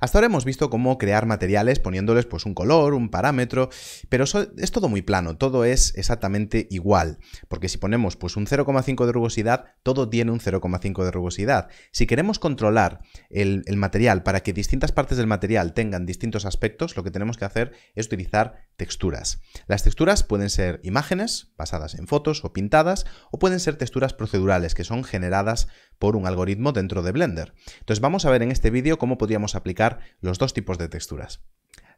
Hasta ahora hemos visto cómo crear materiales poniéndoles pues un color, un parámetro, pero es todo muy plano, todo es exactamente igual, porque si ponemos pues un 0,5 de rugosidad, todo tiene un 0,5 de rugosidad. Si queremos controlar el, el material para que distintas partes del material tengan distintos aspectos, lo que tenemos que hacer es utilizar texturas. Las texturas pueden ser imágenes basadas en fotos o pintadas o pueden ser texturas procedurales que son generadas por un algoritmo dentro de Blender. Entonces vamos a ver en este vídeo cómo podríamos aplicar los dos tipos de texturas.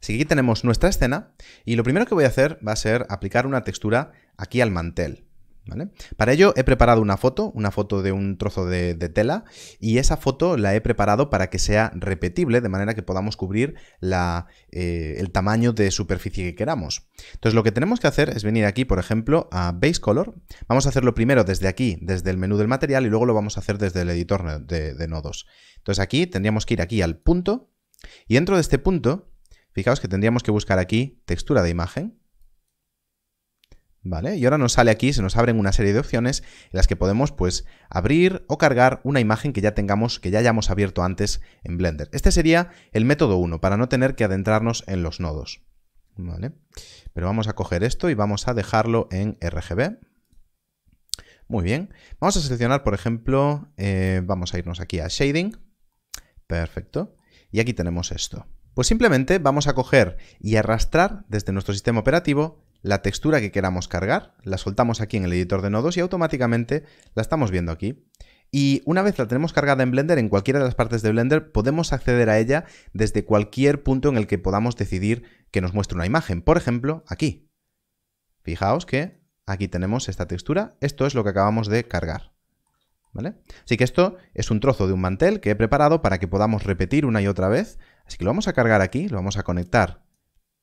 Así que aquí tenemos nuestra escena y lo primero que voy a hacer va a ser aplicar una textura aquí al mantel. Para ello he preparado una foto, una foto de un trozo de, tela y esa foto la he preparado para que sea repetible de manera que podamos cubrir eh, el tamaño de superficie que queramos. Entonces lo que tenemos que hacer es venir aquí, por ejemplo, a Base Color. Vamos a hacerlo primero desde aquí, desde el menú del material y luego lo vamos a hacer desde el editor de, de nodos. Entonces aquí tendríamos que ir aquí al punto y dentro de este punto, fijaos que tendríamos que buscar aquí textura de imagen y ahora nos sale aquí, se nos abren una serie de opciones en las que podemos pues abrir o cargar una imagen que ya tengamos, que ya hayamos abierto antes en Blender. Este sería el método 1 para no tener que adentrarnos en los nodos. Pero vamos a coger esto y vamos a dejarlo en RGB. Muy bien. Vamos a seleccionar, por ejemplo, eh, vamos a irnos aquí a Shading. Perfecto. Y aquí tenemos esto. Pues simplemente vamos a coger y arrastrar desde nuestro sistema operativo la textura que queramos cargar, la soltamos aquí en el editor de nodos y automáticamente la estamos viendo aquí. Y una vez la tenemos cargada en Blender, en cualquiera de las partes de Blender, podemos acceder a ella desde cualquier punto en el que podamos decidir que nos muestre una imagen. Por ejemplo, aquí. Fijaos que aquí tenemos esta textura. Esto es lo que acabamos de cargar. ¿Vale? Así que esto es un trozo de un mantel que he preparado para que podamos repetir una y otra vez. Así que lo vamos a cargar aquí, lo vamos a conectar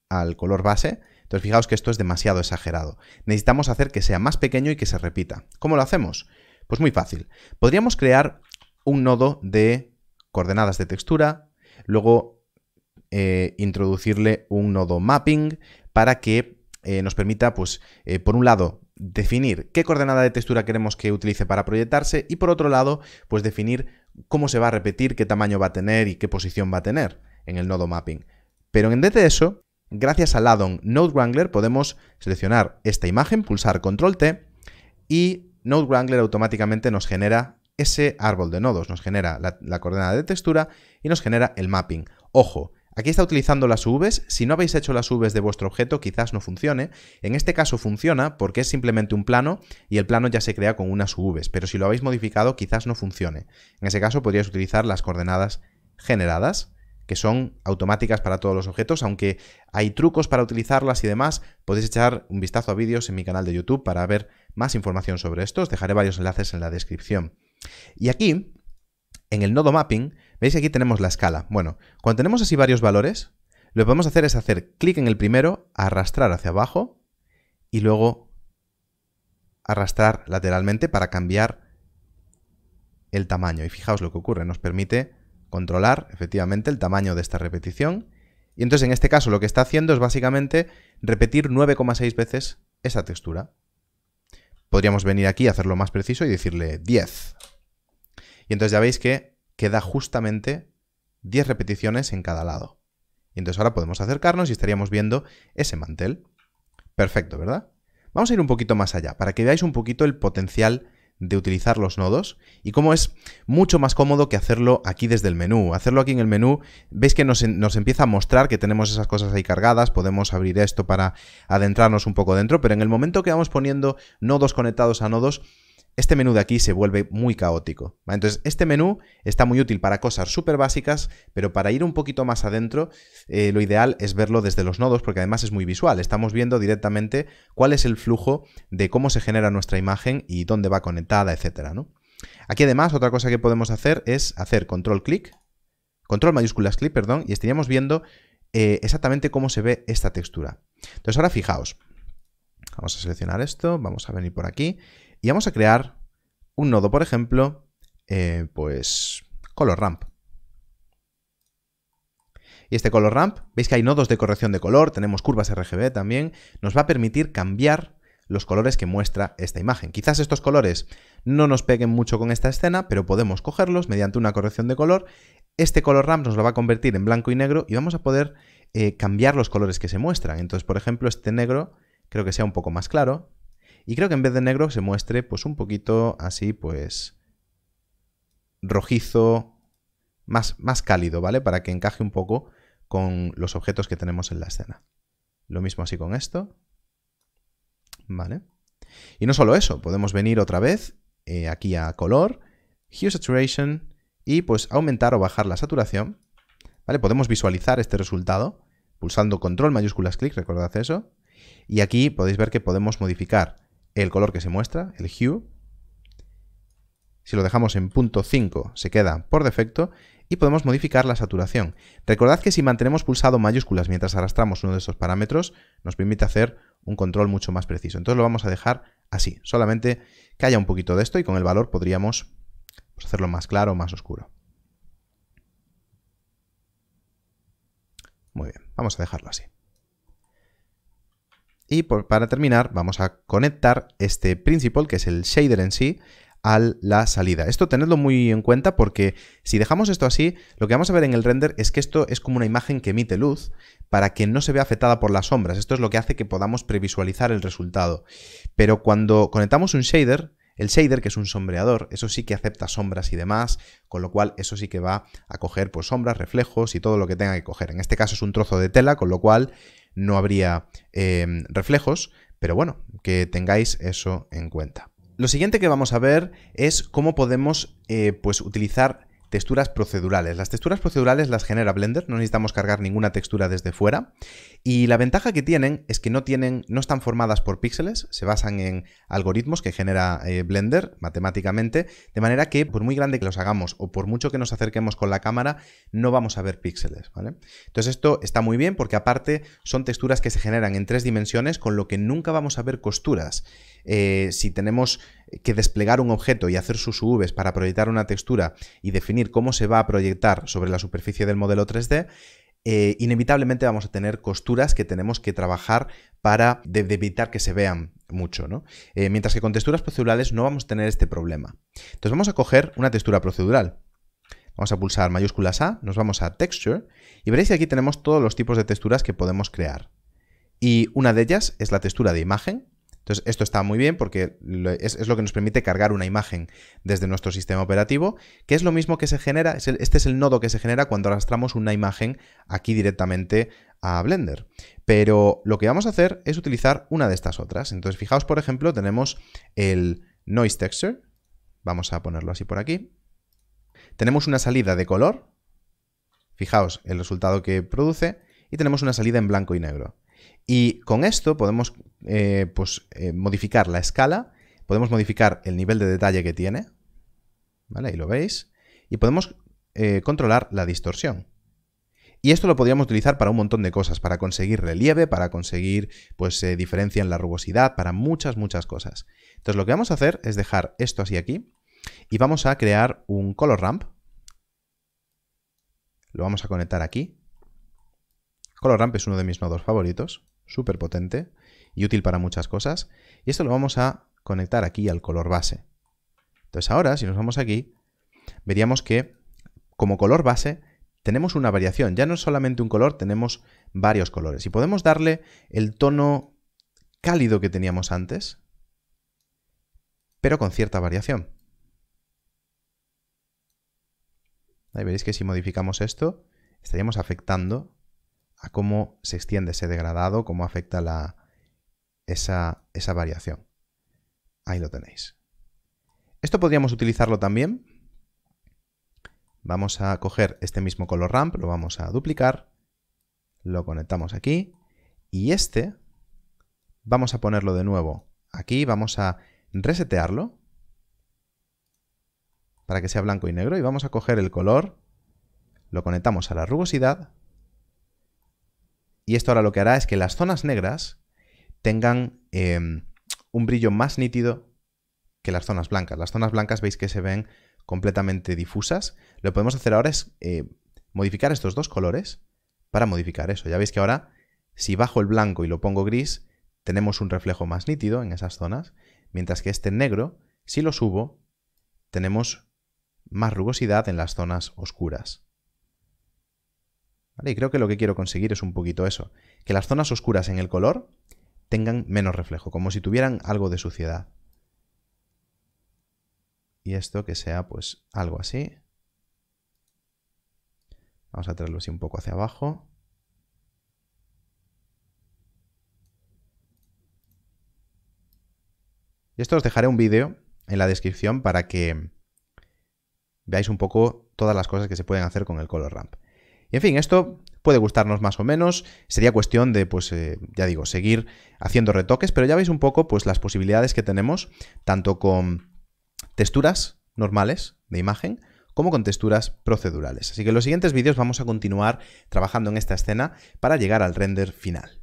al color base entonces fijaos que esto es demasiado exagerado. Necesitamos hacer que sea más pequeño y que se repita. ¿Cómo lo hacemos? Pues muy fácil. Podríamos crear un nodo de coordenadas de textura, luego eh, introducirle un nodo mapping para que eh, nos permita, pues, eh, por un lado, definir qué coordenada de textura queremos que utilice para proyectarse y por otro lado, pues definir cómo se va a repetir, qué tamaño va a tener y qué posición va a tener en el nodo mapping. Pero en vez de eso, Gracias al addon Node Wrangler podemos seleccionar esta imagen, pulsar Control T y Node Wrangler automáticamente nos genera ese árbol de nodos, nos genera la, coordenada de textura y nos genera el mapping. Ojo, aquí está utilizando las UVs, si no habéis hecho las UVs de vuestro objeto quizás no funcione, en este caso funciona porque es simplemente un plano y el plano ya se crea con unas UVs, pero si lo habéis modificado quizás no funcione. En ese caso podríais utilizar las coordenadas generadas que son automáticas para todos los objetos, aunque hay trucos para utilizarlas y demás, podéis echar un vistazo a vídeos en mi canal de YouTube para ver más información sobre esto, os dejaré varios enlaces en la descripción. Y aquí, en el nodo mapping, veis que aquí tenemos la escala. Bueno, cuando tenemos así varios valores, lo que podemos hacer es hacer clic en el primero, arrastrar hacia abajo y luego arrastrar lateralmente para cambiar el tamaño. Y fijaos lo que ocurre, nos permite controlar efectivamente el tamaño de esta repetición. Y entonces en este caso lo que está haciendo es básicamente repetir 9,6 veces esa textura. Podríamos venir aquí a hacerlo más preciso y decirle 10. Y entonces ya veis que queda justamente 10 repeticiones en cada lado. Y entonces ahora podemos acercarnos y estaríamos viendo ese mantel. Perfecto, ¿verdad? Vamos a ir un poquito más allá para que veáis un poquito el potencial de utilizar los nodos y cómo es mucho más cómodo que hacerlo aquí desde el menú. Hacerlo aquí en el menú, veis que nos, nos, empieza a mostrar que tenemos esas cosas ahí cargadas, podemos abrir esto para adentrarnos un poco dentro, pero en el momento que vamos poniendo nodos conectados a nodos, este menú de aquí se vuelve muy caótico. Entonces, este menú está muy útil para cosas súper básicas, pero para ir un poquito más adentro, eh, lo ideal es verlo desde los nodos, porque además es muy visual. Estamos viendo directamente cuál es el flujo de cómo se genera nuestra imagen y dónde va conectada, etc. Aquí además, otra cosa que podemos hacer es hacer control clic, control mayúsculas clic, perdón, y estaríamos viendo eh, exactamente cómo se ve esta textura. Entonces, ahora fijaos. Vamos a seleccionar esto, vamos a venir por aquí y vamos a crear un nodo, por ejemplo, eh, pues color ramp. Y este color ramp, veis que hay nodos de corrección de color, tenemos curvas RGB también, nos va a permitir cambiar los colores que muestra esta imagen. Quizás estos colores no nos peguen mucho con esta escena, pero podemos cogerlos mediante una corrección de color. Este color ramp nos lo va a convertir en blanco y negro y vamos a poder eh, cambiar los colores que se muestran. Entonces, por ejemplo, este negro creo que sea un poco más claro. Y creo que en vez de negro se muestre pues un poquito así pues rojizo, más, más cálido, ¿vale? Para que encaje un poco con los objetos que tenemos en la escena. Lo mismo así con esto. ¿Vale? Y no solo eso, podemos venir otra vez eh, aquí a color, Hue Saturation y pues aumentar o bajar la saturación. ¿Vale? Podemos visualizar este resultado pulsando control mayúsculas clic, recordad eso. Y aquí podéis ver que podemos modificar el color que se muestra, el hue. Si lo dejamos en punto 5 se queda por defecto y podemos modificar la saturación. Recordad que si mantenemos pulsado mayúsculas mientras arrastramos uno de estos parámetros, nos permite hacer un control mucho más preciso. Entonces lo vamos a dejar así, solamente que haya un poquito de esto y con el valor podríamos pues, hacerlo más claro o más oscuro. Muy bien, vamos a dejarlo así. Y para terminar vamos a conectar este principal, que es el shader en sí, a la salida. Esto tenedlo muy en cuenta porque si dejamos esto así, lo que vamos a ver en el render es que esto es como una imagen que emite luz para que no se vea afectada por las sombras. Esto es lo que hace que podamos previsualizar el resultado. Pero cuando conectamos un shader, el shader, que es un sombreador, eso sí que acepta sombras y demás, con lo cual eso sí que va a coger pues, sombras, reflejos y todo lo que tenga que coger. En este caso es un trozo de tela, con lo cual no habría em, reflejos, pero bueno, que tengáis eso en cuenta. Lo siguiente que vamos a ver es cómo podemos eh, pues utilizar texturas procedurales. Las texturas procedurales las genera Blender, no necesitamos cargar ninguna textura desde fuera. Y la ventaja que tienen es que no, tienen, no están formadas por píxeles, se basan en algoritmos que genera eh, Blender matemáticamente, de manera que por muy grande que los hagamos o por mucho que nos acerquemos con la cámara, no vamos a ver píxeles. ¿vale? Entonces esto está muy bien porque aparte son texturas que se generan en tres dimensiones, con lo que nunca vamos a ver costuras. Eh, si tenemos que desplegar un objeto y hacer sus UVs para proyectar una textura y definir cómo se va a proyectar sobre la superficie del modelo 3D, eh, inevitablemente vamos a tener costuras que tenemos que trabajar para evitar que se vean mucho, eh, mientras que con texturas procedurales no vamos a tener este problema. Entonces vamos a coger una textura procedural. Vamos a pulsar mayúsculas A, nos vamos a Texture y veréis que aquí tenemos todos los tipos de texturas que podemos crear. Y una de ellas es la textura de imagen, entonces, esto está muy bien porque es, lo que nos permite cargar una imagen desde nuestro sistema operativo, que es lo mismo que se genera, este es el nodo que se genera cuando arrastramos una imagen aquí directamente a Blender. Pero lo que vamos a hacer es utilizar una de estas otras. Entonces, fijaos, por ejemplo, tenemos el Noise Texture, vamos a ponerlo así por aquí. Tenemos una salida de color, fijaos el resultado que produce, y tenemos una salida en blanco y negro. Y con esto podemos eh, pues, eh, modificar la escala, podemos modificar el nivel de detalle que tiene, ¿vale? Ahí lo veis. Y podemos eh, controlar la distorsión. Y esto lo podríamos utilizar para un montón de cosas, para conseguir relieve, para conseguir pues diferencia en la rugosidad, para muchas, muchas cosas. Entonces lo que vamos a hacer es dejar esto así aquí y vamos a crear un color ramp. Lo vamos a conectar aquí. Color ramp es uno de mis nodos favoritos súper potente y útil para muchas cosas. Y esto lo vamos a conectar aquí al color base. Entonces ahora, si nos vamos aquí, veríamos que como color base tenemos una variación. Ya no es solamente un color, tenemos varios colores. Y podemos darle el tono cálido que teníamos antes, pero con cierta variación. Ahí veréis que si modificamos esto, estaríamos afectando a cómo se extiende ese degradado, cómo afecta la, esa, esa variación. Ahí lo tenéis. Esto podríamos utilizarlo también. Vamos a coger este mismo color ramp, lo vamos a duplicar, lo conectamos aquí y este vamos a ponerlo de nuevo aquí, vamos a resetearlo para que sea blanco y negro y vamos a coger el color, lo conectamos a la rugosidad y esto ahora lo que hará es que las zonas negras tengan em, un brillo más nítido que las zonas blancas. Las zonas blancas veis que se ven completamente difusas. Lo que podemos hacer ahora es eh, modificar estos dos colores para modificar eso. Ya veis que ahora, si bajo el blanco y lo pongo gris, tenemos un reflejo más nítido en esas zonas, mientras que este negro, si lo subo, tenemos más rugosidad en las zonas oscuras. Y creo que lo que quiero conseguir es un poquito eso, que las zonas oscuras en el color tengan menos reflejo, como si tuvieran algo de suciedad. Y esto que sea pues algo así. Vamos a traerlo así un poco hacia abajo. Y esto os dejaré un vídeo en la descripción para que veáis un poco todas las cosas que se pueden hacer con el color ramp en fin, esto puede gustarnos más o menos, sería cuestión de, pues, eh, ya digo, seguir haciendo retoques, pero ya veis un poco, pues, las posibilidades que tenemos, tanto con texturas normales de imagen, como con texturas procedurales. Así que en los siguientes vídeos vamos a continuar trabajando en esta escena para llegar al render final.